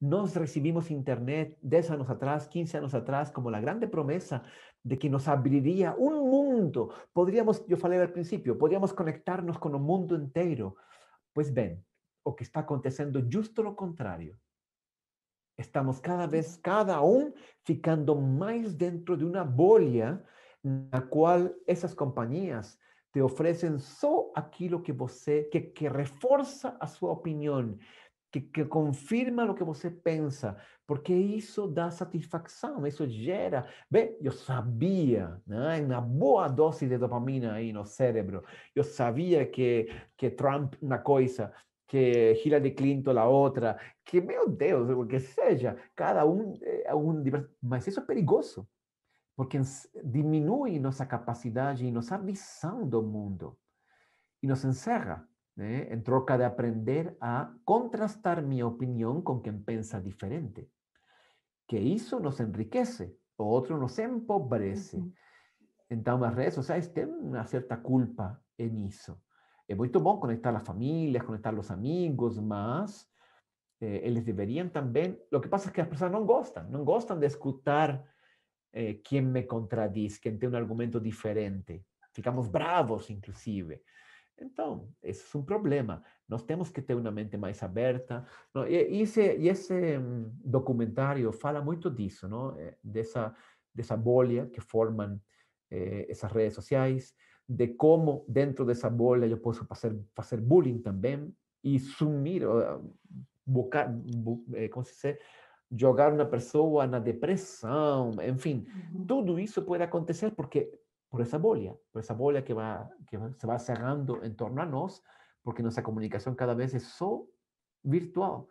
Nos recibimos Internet 10 años atrás, 15 años atrás, como la grande promesa de que nos abriría un mundo. Podríamos, yo falei al principio, podríamos conectarnos con un mundo entero. Pues ven, o que está aconteciendo justo lo contrario. Estamos cada vez, cada uno, ficando más dentro de una bolia en la cual esas compañías te ofrecen solo aquello que você, que, que a su opinión que, confirma lo que você pensa, porque eso da satisfacción, eso gera. ve yo sabía, né? uma boa dose de dopamina aí no cérebro. yo sabía que, que Trump, una cosa, que Hillary Clinton, la otra, que, meu Deus, o que seja, cada um un um. Mas eso es perigoso, porque disminuye nuestra capacidad y nossa visión do mundo y nos encerra. ¿eh? En troca de aprender a contrastar mi opinión con quien piensa diferente. Que eso nos enriquece, o otro nos empobrece. en todas las redes una cierta una cierta culpa eso. Es muy bueno conectar la familia conectar los amigos, más. eh, deberían también. Lo que pasa es que las personas no gustan. No gustan de escuchar eh, quién me contradice, quién tiene un argumento diferente. Ficamos bravos, inclusive. Entonces, esse é um problema. Nós tenemos que tener una mente más aberta. Y ese esse, e esse mm, documentário fala muito disso, não? Eh, dessa, dessa bolha que forman eh, esas redes sociais, de cómo dentro dessa bolha eu posso fazer, hacer bullying también y sumir, ah, bocar, eh, como se diz, jogar uma pessoa na depressão, enfim, tudo isso pode acontecer porque por esa bolia, por esa bola que, va, que se va cerrando en torno a nos, porque nuestra comunicación cada vez es so virtual.